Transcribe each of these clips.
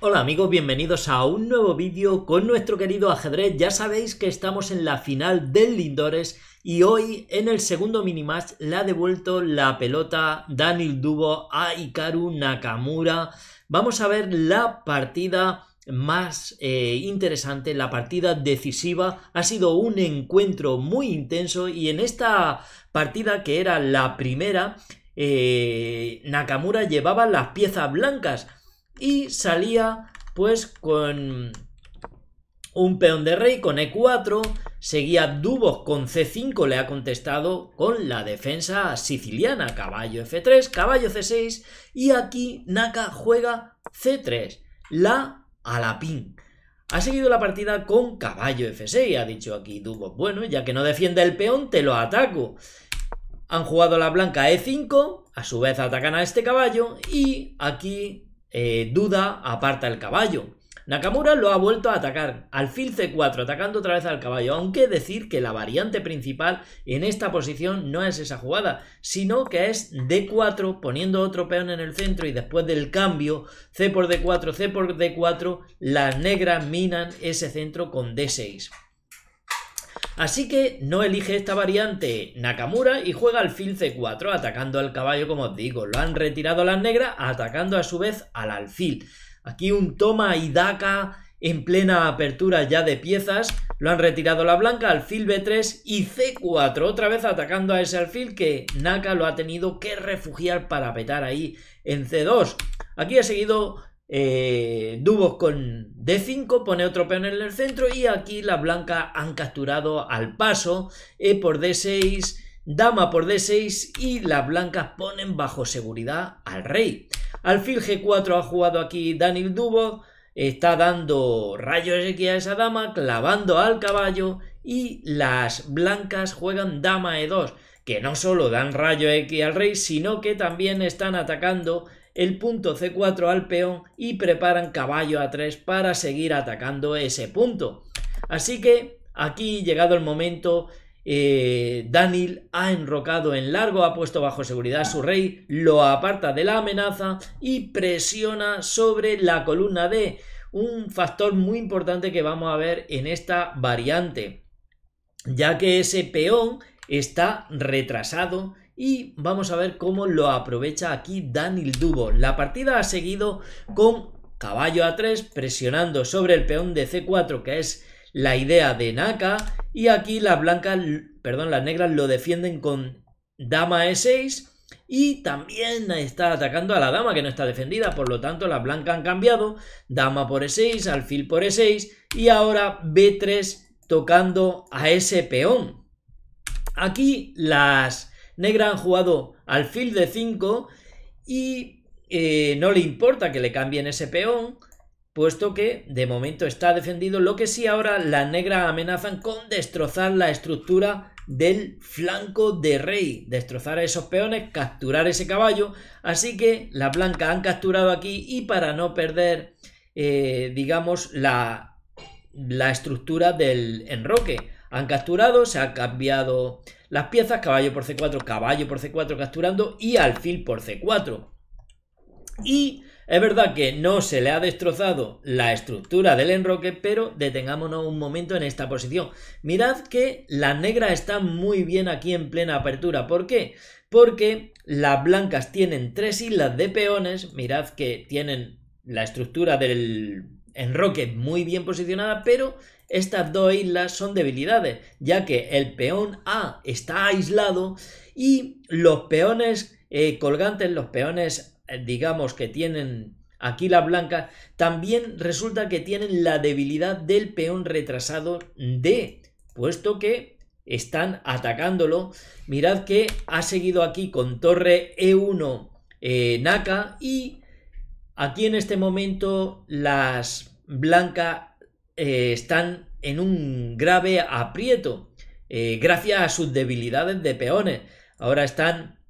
Hola amigos, bienvenidos a un nuevo vídeo con nuestro querido ajedrez. Ya sabéis que estamos en la final del Lindores y hoy en el segundo match le ha devuelto la pelota Daniel Dubo a Ikaru Nakamura. Vamos a ver la partida más eh, interesante, la partida decisiva. Ha sido un encuentro muy intenso y en esta partida que era la primera, eh, Nakamura llevaba las piezas blancas y salía pues con un peón de rey con E4, seguía Dubos con C5, le ha contestado con la defensa siciliana, caballo F3, caballo C6 y aquí Naka juega C3, la alapín. Ha seguido la partida con caballo F6, ha dicho aquí Dubos, bueno, ya que no defiende el peón, te lo ataco. Han jugado la blanca E5, a su vez atacan a este caballo y aquí eh, duda, aparta el caballo. Nakamura lo ha vuelto a atacar, alfil c4, atacando otra vez al caballo, aunque decir que la variante principal en esta posición no es esa jugada, sino que es d4 poniendo otro peón en el centro y después del cambio c por d4, c por d4, las negras minan ese centro con d6. Así que no elige esta variante Nakamura y juega alfil c4 atacando al caballo como os digo. Lo han retirado las negras atacando a su vez al alfil. Aquí un toma y daca en plena apertura ya de piezas. Lo han retirado la blanca, alfil b3 y c4, otra vez atacando a ese alfil que Naka lo ha tenido que refugiar para petar ahí en c2. Aquí ha seguido eh, con D5 pone otro peón en el centro y aquí las blancas han capturado al paso E por D6, dama por D6 y las blancas ponen bajo seguridad al rey. Alfil G4 ha jugado aquí Daniel Dubos, está dando rayos X a esa dama, clavando al caballo y las blancas juegan dama E2 que no solo dan rayo X al rey, sino que también están atacando el punto C4 al peón y preparan caballo A3 para seguir atacando ese punto. Así que aquí, llegado el momento, eh, Daniel ha enrocado en largo, ha puesto bajo seguridad a su rey, lo aparta de la amenaza y presiona sobre la columna D, un factor muy importante que vamos a ver en esta variante, ya que ese peón está retrasado y vamos a ver cómo lo aprovecha aquí Daniel Dubo. La partida ha seguido con caballo a 3 presionando sobre el peón de c4 que es la idea de Naka y aquí las blancas, perdón, las negras lo defienden con dama e6 y también está atacando a la dama que no está defendida, por lo tanto las blancas han cambiado, dama por e6, alfil por e6 y ahora b3 tocando a ese peón. Aquí las Negra han jugado alfil de 5 y eh, no le importa que le cambien ese peón, puesto que de momento está defendido, lo que sí ahora las negras amenazan con destrozar la estructura del flanco de rey, destrozar a esos peones, capturar ese caballo, así que las blancas han capturado aquí y para no perder, eh, digamos, la, la estructura del enroque, han capturado, se han cambiado las piezas, caballo por C4, caballo por C4 capturando y alfil por C4. Y es verdad que no se le ha destrozado la estructura del enroque, pero detengámonos un momento en esta posición. Mirad que la negra está muy bien aquí en plena apertura. ¿Por qué? Porque las blancas tienen tres islas de peones. Mirad que tienen la estructura del enroque muy bien posicionada, pero estas dos islas son debilidades, ya que el peón A está aislado y los peones eh, colgantes, los peones, eh, digamos, que tienen aquí la blanca, también resulta que tienen la debilidad del peón retrasado D, puesto que están atacándolo. Mirad que ha seguido aquí con torre E1 eh, Naka y aquí en este momento las blancas eh, están en un grave aprieto eh, gracias a sus debilidades de peones. Ahora están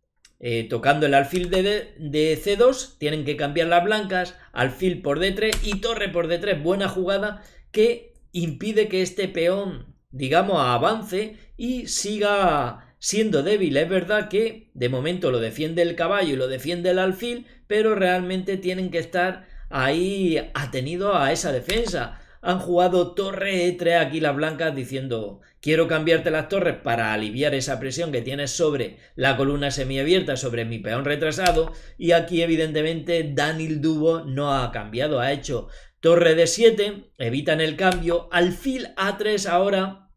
eh, tocando el alfil de, de, C2, tienen que cambiar las blancas, alfil por D3 y torre por D3. Buena jugada que impide que este peón, digamos, avance y siga siendo débil. Es verdad que de momento lo defiende el caballo y lo defiende el alfil, pero realmente tienen que estar ahí atenidos a esa defensa han jugado torre E3 aquí las blancas diciendo quiero cambiarte las torres para aliviar esa presión que tienes sobre la columna semiabierta, sobre mi peón retrasado y aquí evidentemente Daniel Dubo no ha cambiado, ha hecho torre D7, evitan el cambio, alfil A3 ahora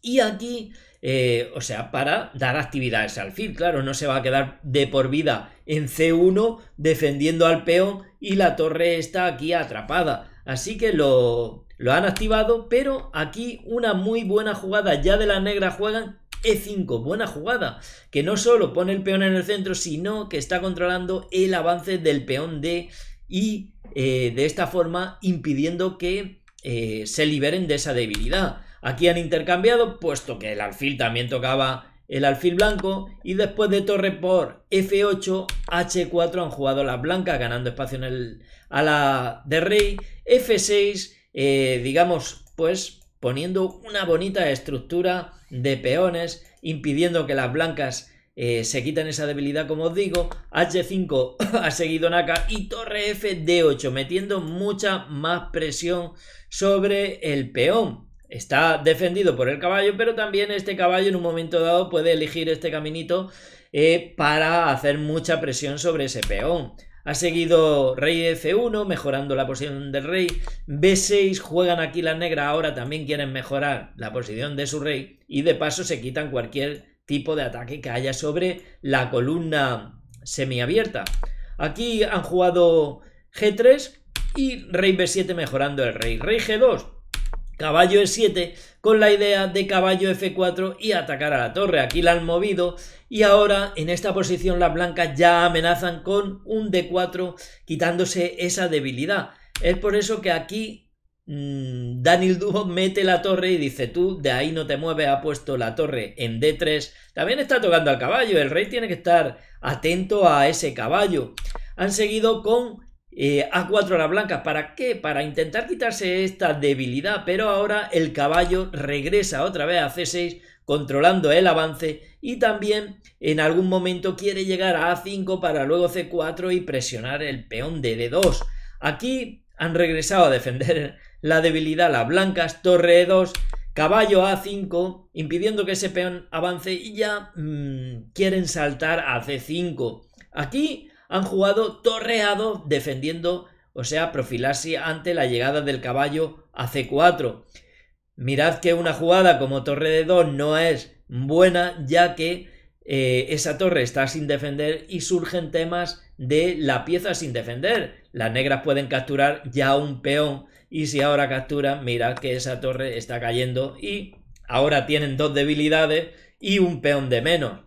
y aquí... Eh, o sea, para dar actividades al ese alfil, claro, no se va a quedar de por vida en C1 defendiendo al peón y la torre está aquí atrapada. Así que lo, han activado, pero aquí una muy buena jugada ya de las negras juegan e5, buena jugada, que no solo pone el peón en el centro, sino que está controlando el avance del peón D y eh, de esta forma impidiendo que eh, se liberen de esa debilidad. Aquí han intercambiado, puesto que el alfil también tocaba el alfil blanco y después de torre por F8, H4 han jugado las blancas ganando espacio en el, a la de rey, F6, eh, digamos pues poniendo una bonita estructura de peones, impidiendo que las blancas eh, se quiten esa debilidad como os digo, H5 ha seguido Naka y torre F D8 metiendo mucha más presión sobre el peón está defendido por el caballo, pero también este caballo en un momento dado puede elegir este caminito eh, para hacer mucha presión sobre ese peón. Ha seguido rey F1, mejorando la posición del rey. B6, juegan aquí la negra, ahora también quieren mejorar la posición de su rey. Y de paso se quitan cualquier tipo de ataque que haya sobre la columna semiabierta. Aquí han jugado G3 y rey B7 mejorando el rey. Rey G2, caballo e7 con la idea de caballo f4 y atacar a la torre. Aquí la han movido y ahora en esta posición las blancas ya amenazan con un d4 quitándose esa debilidad. Es por eso que aquí mm, Daniel Duo mete la torre y dice tú de ahí no te mueves, ha puesto la torre en d3. También está tocando al caballo, el rey tiene que estar atento a ese caballo. Han seguido con eh, A4 a la blanca, ¿para qué? Para intentar quitarse esta debilidad, pero ahora el caballo regresa otra vez a C6 controlando el avance y también en algún momento quiere llegar a A5 para luego C4 y presionar el peón de D2. Aquí han regresado a defender la debilidad las blancas, torre E2, caballo A5, impidiendo que ese peón avance y ya mm, quieren saltar a C5. Aquí han jugado torreado defendiendo, o sea, profilarse ante la llegada del caballo a C4. Mirad que una jugada como torre de 2 no es buena ya que eh, esa torre está sin defender y surgen temas de la pieza sin defender. Las negras pueden capturar ya un peón y si ahora capturan, mirad que esa torre está cayendo y ahora tienen dos debilidades y un peón de menos.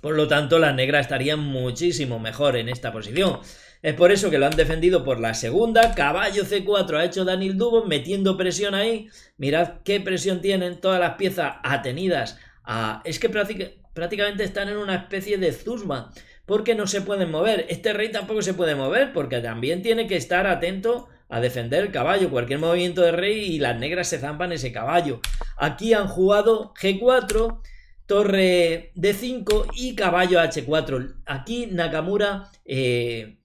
Por lo tanto, las negras estarían muchísimo mejor en esta posición. Es por eso que lo han defendido por la segunda. Caballo C4 ha hecho Daniel Dubon metiendo presión ahí. Mirad qué presión tienen todas las piezas atenidas. A... Es que prácticamente están en una especie de Zuzma porque no se pueden mover. Este rey tampoco se puede mover porque también tiene que estar atento a defender el caballo. Cualquier movimiento de rey y las negras se zampan ese caballo. Aquí han jugado G4 torre D5 y caballo H4. Aquí Nakamura eh,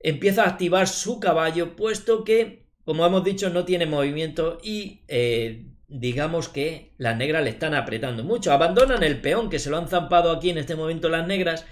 empieza a activar su caballo, puesto que, como hemos dicho, no tiene movimiento y eh, digamos que las negras le están apretando mucho. Abandonan el peón, que se lo han zampado aquí en este momento las negras.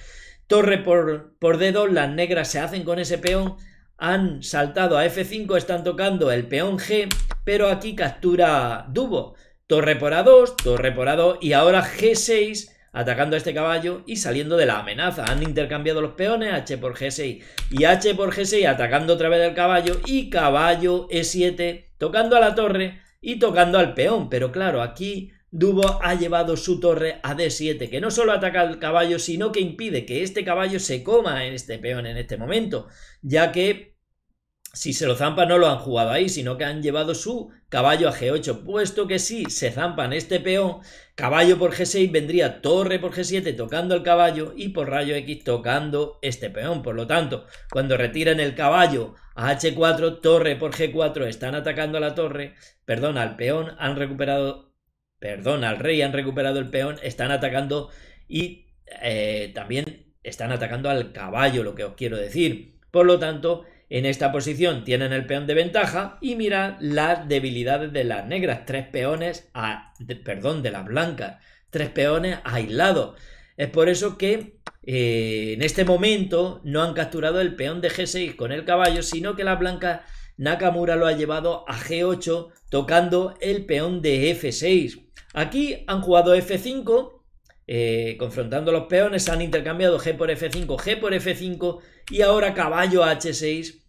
Torre por, por d las negras se hacen con ese peón. Han saltado a F5, están tocando el peón G, pero aquí captura Dubo torre por A2, torre por A2 y ahora G6 atacando a este caballo y saliendo de la amenaza. Han intercambiado los peones, H por G6 y H por G6 atacando otra vez al caballo y caballo E7 tocando a la torre y tocando al peón. Pero claro, aquí Dubo ha llevado su torre a D7, que no solo ataca al caballo, sino que impide que este caballo se coma en este peón en este momento, ya que si se lo zampa no lo han jugado ahí, sino que han llevado su caballo a G8, puesto que si se zampan este peón, caballo por G6 vendría torre por G7 tocando al caballo y por rayo X tocando este peón. Por lo tanto, cuando retiran el caballo a H4, torre por G4, están atacando a la torre, perdón, al peón, han recuperado, perdón, al rey han recuperado el peón, están atacando y eh, también están atacando al caballo, lo que os quiero decir. Por lo tanto, en esta posición tienen el peón de ventaja y mirad las debilidades de las negras. Tres peones, a, perdón, de las blancas. Tres peones aislados. Es por eso que eh, en este momento no han capturado el peón de G6 con el caballo, sino que la blanca Nakamura lo ha llevado a G8 tocando el peón de F6. Aquí han jugado F5 eh, confrontando los peones, han intercambiado G por F5, G por F5 y ahora caballo H6,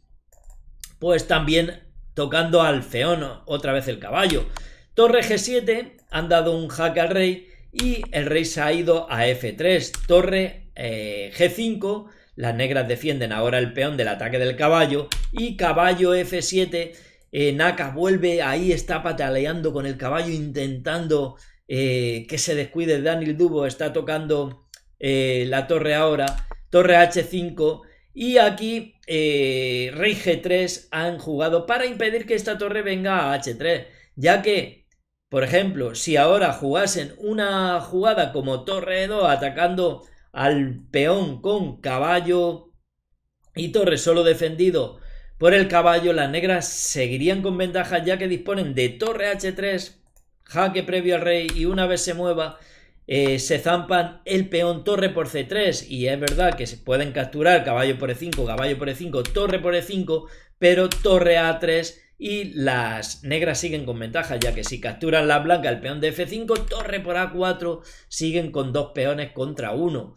pues también tocando al feón, otra vez el caballo. Torre G7, han dado un hack al rey y el rey se ha ido a F3, torre eh, G5, las negras defienden ahora el peón del ataque del caballo y caballo F7, eh, Naka vuelve ahí, está pataleando con el caballo intentando eh, que se descuide Daniel Dubo, está tocando eh, la torre ahora, torre H5 y aquí eh, rey G3 han jugado para impedir que esta torre venga a H3, ya que, por ejemplo, si ahora jugasen una jugada como torre E2 atacando al peón con caballo y torre solo defendido por el caballo, las negras seguirían con ventaja ya que disponen de torre H3 jaque previo al rey y una vez se mueva, eh, se zampan el peón torre por c3 y es verdad que se pueden capturar caballo por e5, caballo por e5, torre por e5, pero torre a3 y las negras siguen con ventaja ya que si capturan la blanca el peón de f5, torre por a4, siguen con dos peones contra uno.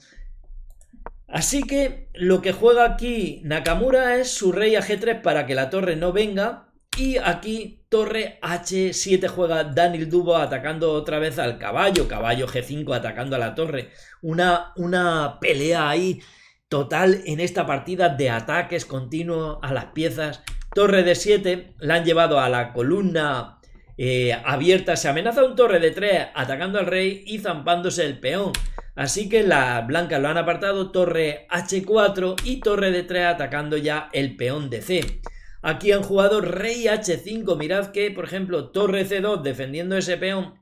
Así que lo que juega aquí Nakamura es su rey a g3 para que la torre no venga y aquí torre H7 juega Daniel Dubo atacando otra vez al caballo, caballo G5 atacando a la torre. Una, una pelea ahí total en esta partida de ataques continuos a las piezas. Torre de 7 la han llevado a la columna eh, abierta. Se amenaza un torre de 3 atacando al rey y zampándose el peón. Así que la blanca lo han apartado, torre H4 y torre de 3 atacando ya el peón de C. Aquí han jugado rey h5. Mirad que, por ejemplo, torre c2 defendiendo ese peón.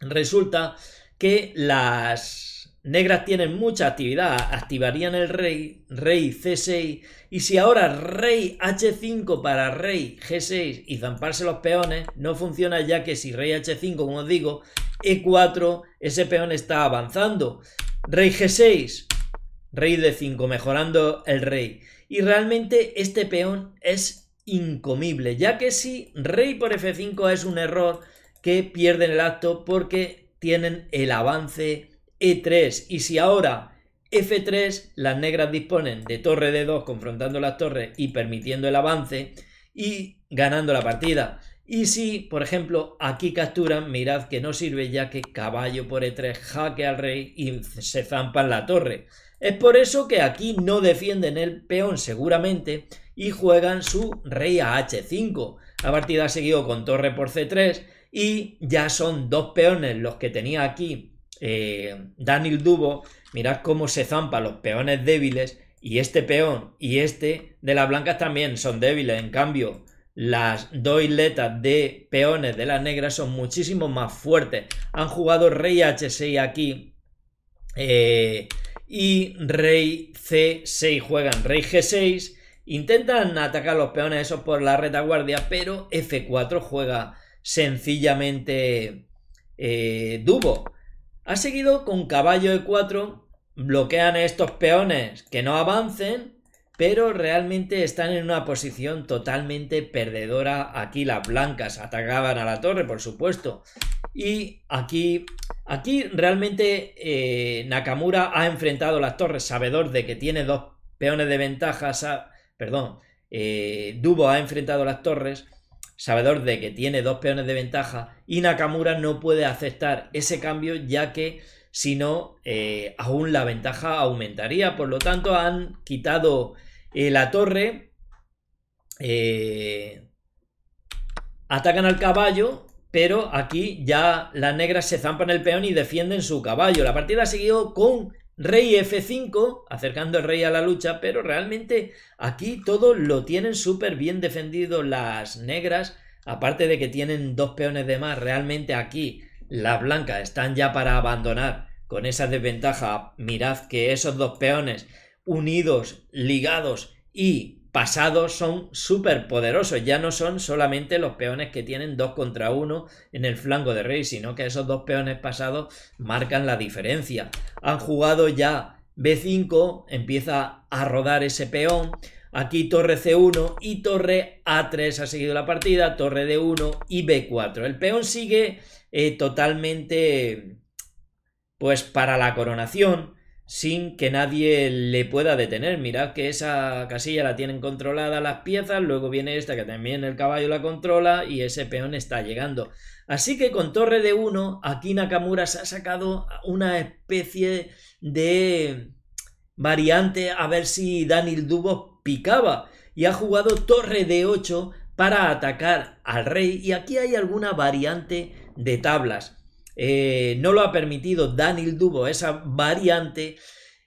Resulta que las negras tienen mucha actividad. Activarían el rey, rey c6. Y si ahora rey h5 para rey g6 y zamparse los peones, no funciona ya que si rey h5, como os digo, e4, ese peón está avanzando. Rey g6, rey d5, mejorando el rey. Y realmente este peón es incomible, ya que si rey por f5 es un error que pierden el acto porque tienen el avance e3. Y si ahora f3, las negras disponen de torre d2 confrontando las torres y permitiendo el avance y ganando la partida. Y si, por ejemplo, aquí capturan, mirad que no sirve ya que caballo por e3 jaque al rey y se en la torre. Es por eso que aquí no defienden el peón seguramente y juegan su rey a h5. La partida ha seguido con torre por c3 y ya son dos peones los que tenía aquí eh, Daniel Dubo. Mirad cómo se zampa los peones débiles y este peón y este de las blancas también son débiles. En cambio, las dos isletas de peones de las negras son muchísimo más fuertes. Han jugado rey h6 aquí. Eh, y rey c6 juegan rey g6. Intentan atacar los peones esos por la retaguardia, pero f4 juega sencillamente eh, Dubo. Ha seguido con caballo e4, bloquean estos peones que no avancen, pero realmente están en una posición totalmente perdedora. Aquí las blancas atacaban a la torre, por supuesto, y aquí Aquí realmente eh, Nakamura ha enfrentado las torres, sabedor de que tiene dos peones de ventaja, perdón, eh, Dubo ha enfrentado las torres, sabedor de que tiene dos peones de ventaja, y Nakamura no puede aceptar ese cambio ya que si no, eh, aún la ventaja aumentaría. Por lo tanto, han quitado la torre, atacan al caballo pero aquí ya las negras se zampan el peón y defienden su caballo. La partida siguió con rey F5, acercando el rey a la lucha, pero realmente aquí todo lo tienen súper bien defendido las negras, aparte de que tienen dos peones de más, realmente aquí las blancas están ya para abandonar con esa desventaja. Mirad que esos dos peones unidos, ligados y pasados son súper poderosos. Ya no son solamente los peones que tienen 2 contra 1 en el flanco de rey, sino que esos dos peones pasados marcan la diferencia. Han jugado ya B5, empieza a rodar ese peón. Aquí torre C1 y torre A3 ha seguido la partida, torre D1 y B4. El peón sigue eh, totalmente pues para la coronación sin que nadie le pueda detener. Mirad que esa casilla la tienen controlada las piezas, luego viene esta que también el caballo la controla y ese peón está llegando. Así que con torre de 1, aquí Nakamura se ha sacado una especie de variante a ver si Daniel Dubos picaba y ha jugado torre de 8 para atacar al rey y aquí hay alguna variante de tablas. Eh, no lo ha permitido Daniel Dubo, esa variante,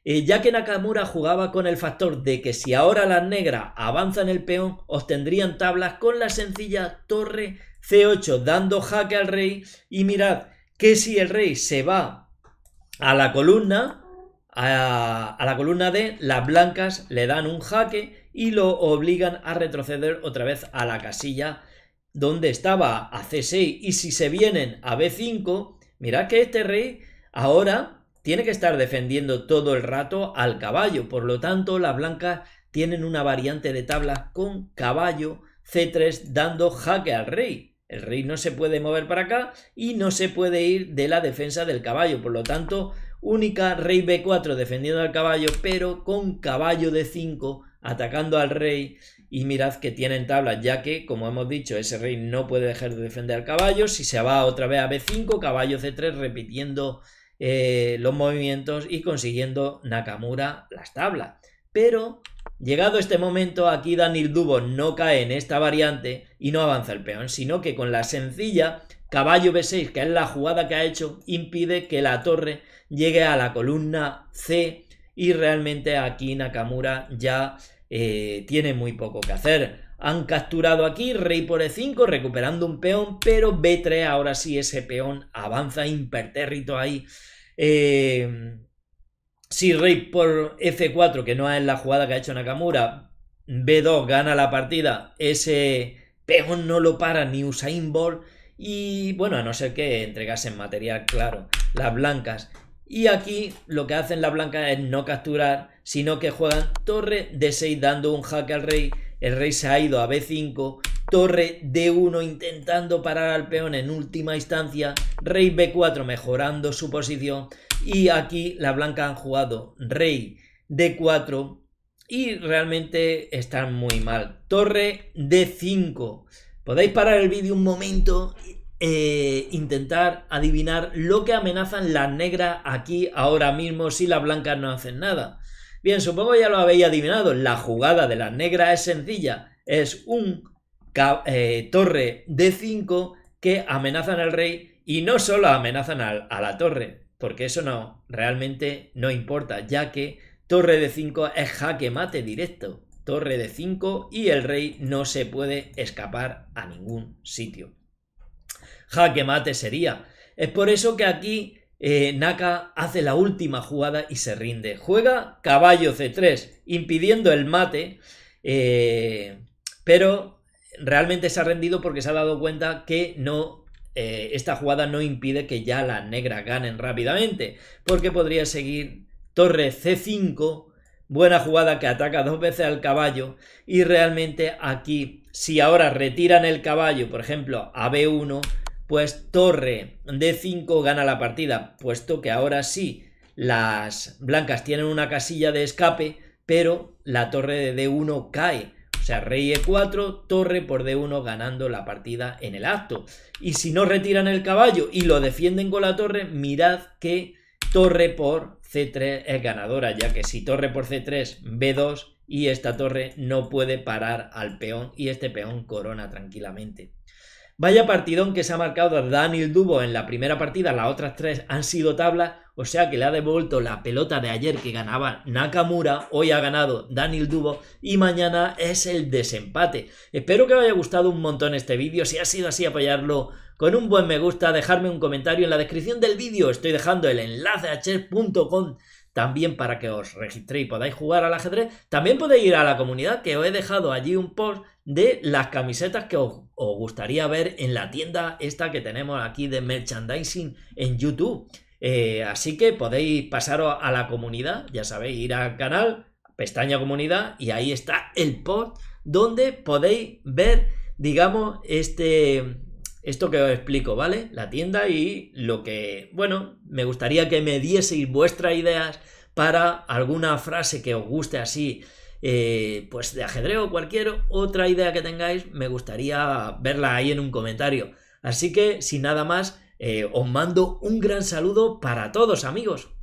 eh, ya que Nakamura jugaba con el factor de que si ahora las negras avanzan el peón, obtendrían tablas con la sencilla torre C8, dando jaque al rey. Y mirad que si el rey se va a la columna, a, a, la columna D, las blancas le dan un jaque y lo obligan a retroceder otra vez a la casilla donde estaba a C6 y si se vienen a B5 Mirad que este rey ahora tiene que estar defendiendo todo el rato al caballo. Por lo tanto, las blancas tienen una variante de tablas con caballo C3 dando jaque al rey. El rey no se puede mover para acá y no se puede ir de la defensa del caballo. Por lo tanto, única rey B4 defendiendo al caballo, pero con caballo D5 atacando al rey y mirad que tienen tablas, ya que, como hemos dicho, ese rey no puede dejar de defender caballo si se va otra vez a b5, caballo c3, repitiendo eh, los movimientos y consiguiendo Nakamura las tablas. Pero, llegado este momento, aquí Daniel Dubo no cae en esta variante y no avanza el peón, sino que con la sencilla caballo b6, que es la jugada que ha hecho, impide que la torre llegue a la columna C y realmente aquí Nakamura ya eh, tiene muy poco que hacer. Han capturado aquí rey por e5, recuperando un peón, pero b3, ahora sí ese peón avanza impertérrito ahí. Eh, si rey por f4, que no es la jugada que ha hecho Nakamura, b2 gana la partida, ese peón no lo para ni usa Bolt. Y bueno, a no ser que entregasen material, claro, las blancas. Y aquí lo que hacen las blancas es no capturar sino que juegan torre D6 dando un jaque al rey, el rey se ha ido a B5, torre D1 intentando parar al peón en última instancia, rey B4 mejorando su posición y aquí la blanca han jugado rey D4 y realmente están muy mal. Torre D5. Podéis parar el vídeo un momento e intentar adivinar lo que amenazan las negras aquí ahora mismo si las blancas no hacen nada. Bien, supongo ya lo habéis adivinado. La jugada de las negras es sencilla. Es un eh, torre de 5 que amenazan al rey y no solo amenazan a la torre, porque eso no, realmente no importa, ya que torre de 5 es jaque mate directo. Torre de 5 y el rey no se puede escapar a ningún sitio. Jaque mate sería. Es por eso que aquí eh, Naka hace la última jugada y se rinde. Juega caballo C3, impidiendo el mate, eh, pero realmente se ha rendido porque se ha dado cuenta que no eh, esta jugada no impide que ya las negras ganen rápidamente, porque podría seguir torre C5, buena jugada que ataca dos veces al caballo, y realmente aquí, si ahora retiran el caballo, por ejemplo, a B1, pues torre d 5 gana la partida, puesto que ahora sí las blancas tienen una casilla de escape, pero la torre de D1 cae. O sea, rey E4, torre por D1 ganando la partida en el acto. Y si no retiran el caballo y lo defienden con la torre, mirad que torre por C3 es ganadora, ya que si torre por C3, B2 y esta torre no puede parar al peón y este peón corona tranquilamente. Vaya partidón que se ha marcado Daniel Dubo en la primera partida, las otras tres han sido tablas, o sea que le ha devuelto la pelota de ayer que ganaba Nakamura, hoy ha ganado Daniel Dubo y mañana es el desempate. Espero que os haya gustado un montón este vídeo, si ha sido así apoyarlo con un buen me gusta, dejarme un comentario en la descripción del vídeo, estoy dejando el enlace a chess.com también para que os registréis y podáis jugar al ajedrez. También podéis ir a la comunidad que os he dejado allí un post de las camisetas que os, gustaría ver en la tienda esta que tenemos aquí de merchandising en YouTube. Eh, así que podéis pasaros a la comunidad, ya sabéis, ir al canal, pestaña comunidad, y ahí está el post donde podéis ver, digamos, este, esto que os explico, ¿vale? La tienda y lo que, bueno, me gustaría que me dieseis vuestras ideas para alguna frase que os guste así eh, pues de ajedrez o cualquier otra idea que tengáis, me gustaría verla ahí en un comentario. Así que, sin nada más, eh, os mando un gran saludo para todos amigos.